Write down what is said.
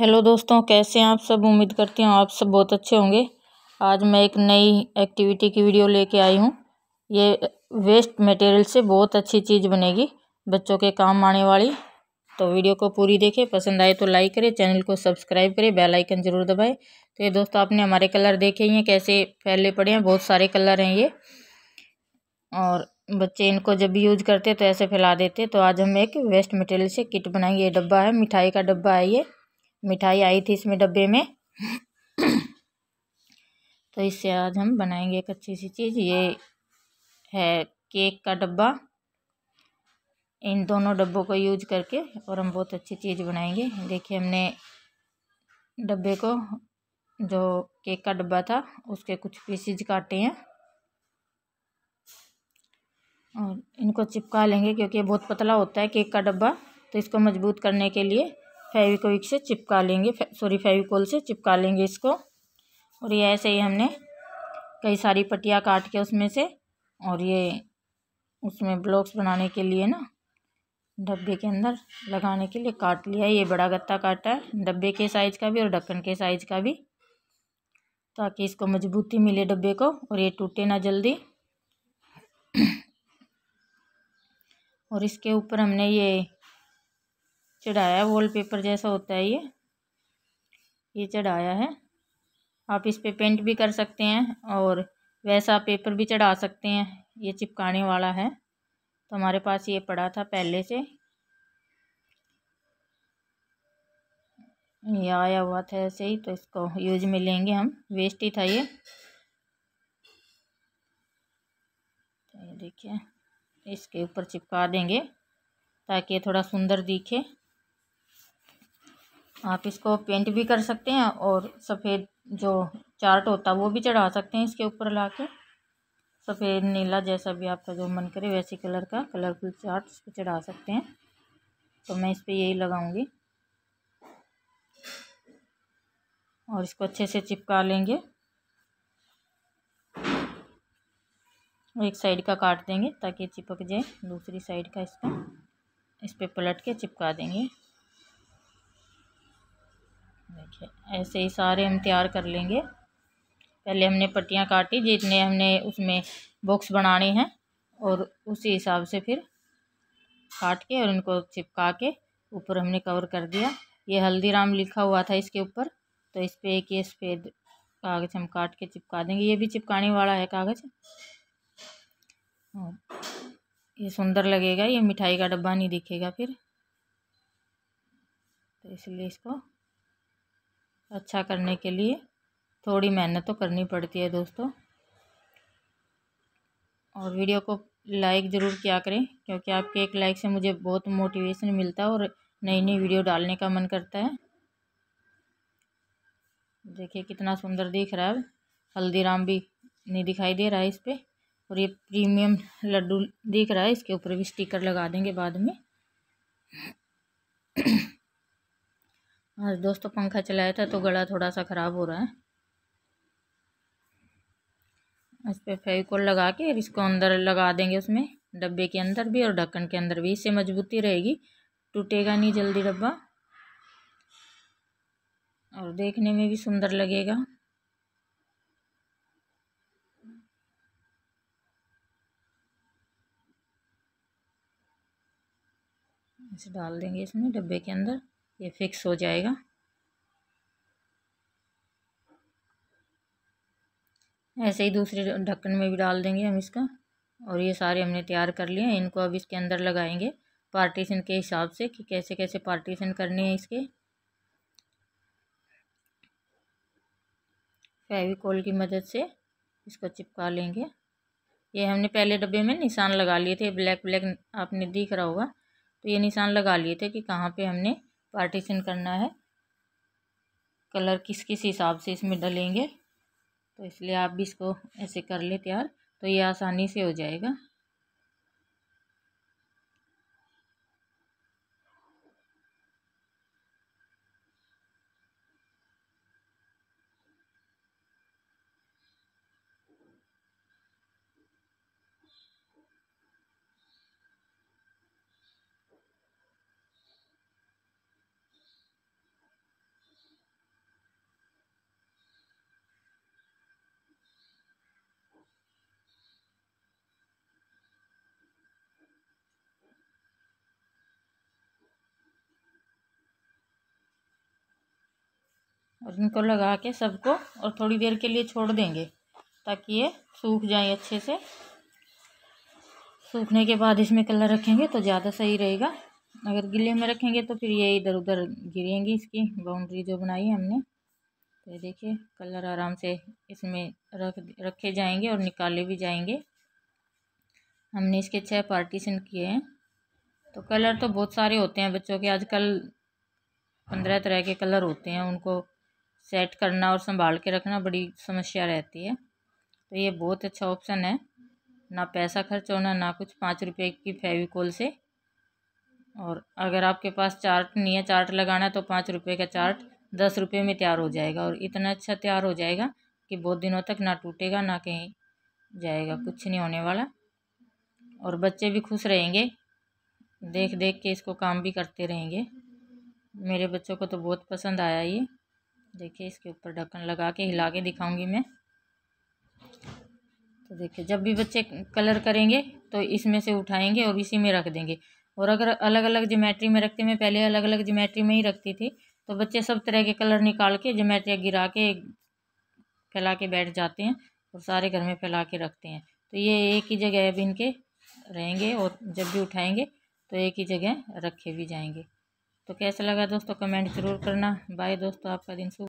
hello दोस्तों कैसे हैं आप सब उम्मीद करती हूँ आप सब बहुत अच्छे होंगे आज मैं एक नई एक्टिविटी की वीडियो लेके आई हूँ ये वेस्ट मटेरियल से बहुत अच्छी चीज़ बनेगी बच्चों के काम आने वाली तो वीडियो को पूरी देखें पसंद आए तो लाइक करें चैनल को सब्सक्राइब करें बेल आइकन ज़रूर दबाएँ तो ये दोस्तों आपने हमारे कलर देखे ही हैं कैसे फैले पड़े हैं बहुत सारे कलर हैं ये और बच्चे इनको जब भी यूज करते तो ऐसे फैला देते तो आज हम एक वेस्ट मटेरियल से किट बनाएंगे ये डब्बा है मिठाई का डब्बा है ये मिठाई आई थी इसमें डब्बे में तो इससे आज हम बनाएंगे एक अच्छी सी चीज़ ये है केक का डब्बा इन दोनों डब्बों को यूज करके और हम बहुत अच्छी चीज़ बनाएंगे देखिए हमने डब्बे को जो केक का डब्बा था उसके कुछ पीसीज काटे हैं और इनको चिपका लेंगे क्योंकि बहुत पतला होता है केक का डब्बा तो इसको मजबूत करने के लिए फेविकोविक से चिपका लेंगे सॉरी फेविकोल से चिपका लेंगे इसको और ये ऐसे ही हमने कई सारी पट्टियाँ काट के उसमें से और ये उसमें ब्लॉक्स बनाने के लिए ना डब्बे के अंदर लगाने के लिए काट लिया ये बड़ा गत्ता काटा है डब्बे के साइज़ का भी और ढक्कन के साइज़ का भी ताकि इसको मजबूती मिले डब्बे को और ये टूटे ना जल्दी और इसके ऊपर हमने ये चढ़ाया है वॉलपेपर जैसा होता है ये ये चढ़ाया है आप इस पे पेंट भी कर सकते हैं और वैसा पेपर भी चढ़ा सकते हैं ये चिपकाने वाला है तो हमारे पास ये पड़ा था पहले से ये आया हुआ था ऐसे ही तो इसको यूज में लेंगे हम वेस्ट ही था ये तो ये देखिए इसके ऊपर चिपका देंगे ताकि ये थोड़ा सुंदर दिखे आप इसको पेंट भी कर सकते हैं और सफ़ेद जो चार्ट होता है वो भी चढ़ा सकते हैं इसके ऊपर ला के सफ़ेद नीला जैसा भी आपका जो मन करे वैसे कलर का कलरफुल चार्ट इस चढ़ा सकते हैं तो मैं इस पर यही लगाऊंगी और इसको अच्छे से चिपका लेंगे एक साइड का काट देंगे ताकि चिपक जाए दूसरी साइड का इसका इस पर पलट के चिपका देंगे देखिए ऐसे ही सारे हम तैयार कर लेंगे पहले हमने पट्टियाँ काटी जितने हमने उसमें बॉक्स बनाने हैं और उसी हिसाब से फिर काट के और इनको चिपका के ऊपर हमने कवर कर दिया ये हल्दीराम लिखा हुआ था इसके ऊपर तो इस पर एक ये सफ़ेद कागज़ हम काट के चिपका देंगे ये भी चिपकाने वाला है कागज़ ये सुंदर लगेगा ये मिठाई का डब्बा नहीं दिखेगा फिर तो इसलिए इसको अच्छा करने के लिए थोड़ी मेहनत तो करनी पड़ती है दोस्तों और वीडियो को लाइक ज़रूर किया करें क्योंकि आपके एक लाइक से मुझे बहुत मोटिवेशन मिलता है और नई नई वीडियो डालने का मन करता है देखिए कितना सुंदर दिख रहा है हल्दीराम भी नहीं दिखाई दे रहा है इस पर और ये प्रीमियम लड्डू दिख रहा है इसके ऊपर भी स्टिकर लगा देंगे बाद में आज दोस्तों तो पंखा चलाया था तो गला थोड़ा सा ख़राब हो रहा है इस पर फेविकोल लगा के इसको अंदर लगा देंगे उसमें डब्बे के अंदर भी और ढक्कन के अंदर भी इससे मजबूती रहेगी टूटेगा नहीं जल्दी डब्बा और देखने में भी सुंदर लगेगा इसे डाल देंगे इसमें डब्बे के अंदर ये फिक्स हो जाएगा ऐसे ही दूसरे ढक्कन में भी डाल देंगे हम इसका और ये सारे हमने तैयार कर लिए हैं इनको अब इसके अंदर लगाएंगे पार्टीशन के हिसाब से कि कैसे कैसे पार्टीशन करने हैं इसके फेविकोल की मदद से इसको चिपका लेंगे ये हमने पहले डब्बे में निशान लगा लिए थे ब्लैक ब्लैक आपने दिख रहा होगा तो ये निशान लगा लिए थे कि कहाँ पे हमने पार्टीशन करना है कलर किस किस हिसाब से इसमें डलेंगे तो इसलिए आप भी इसको ऐसे कर ले तैयार तो ये आसानी से हो जाएगा और इनको लगा के सबको और थोड़ी देर के लिए छोड़ देंगे ताकि ये सूख जाए अच्छे से सूखने के बाद इसमें कलर रखेंगे तो ज़्यादा सही रहेगा अगर गिले में रखेंगे तो फिर ये इधर उधर गिरेंगी इसकी बाउंड्री जो बनाई हमने तो ये देखिए कलर आराम से इसमें रख रखे जाएंगे और निकाले भी जाएंगे हमने इसके छह पार्टीशन किए हैं तो कलर तो बहुत सारे होते हैं बच्चों के आजकल पंद्रह तरह के कलर होते हैं उनको सेट करना और संभाल के रखना बड़ी समस्या रहती है तो ये बहुत अच्छा ऑप्शन है ना पैसा खर्च होना ना कुछ पाँच रुपये की फेविकोल से और अगर आपके पास चार्ट नहीं है चार्ट लगाना तो पाँच रुपये का चार्ट दस रुपये में तैयार हो जाएगा और इतना अच्छा तैयार हो जाएगा कि बहुत दिनों तक ना टूटेगा ना कहीं जाएगा कुछ नहीं होने वाला और बच्चे भी खुश रहेंगे देख देख के इसको काम भी करते रहेंगे मेरे बच्चों को तो बहुत पसंद आया ये देखिए इसके ऊपर ढक्कन लगा के हिला के दिखाऊंगी मैं तो देखिए जब भी बच्चे कलर करेंगे तो इसमें से उठाएंगे और इसी में रख देंगे और अगर अलग अलग जोमेट्री में रखते मैं पहले अलग अलग जोमेट्री में ही रखती थी तो बच्चे सब तरह के कलर निकाल के जोमेट्रिया गिरा के फैला के बैठ जाते हैं और सारे घर में फैला के रखते हैं तो ये एक ही जगह अब इनके रहेंगे और जब भी उठाएंगे तो एक ही जगह रखे भी जाएंगे तो कैसा लगा दोस्तों कमेंट ज़रूर करना बाय दोस्तों आपका दिन शुभ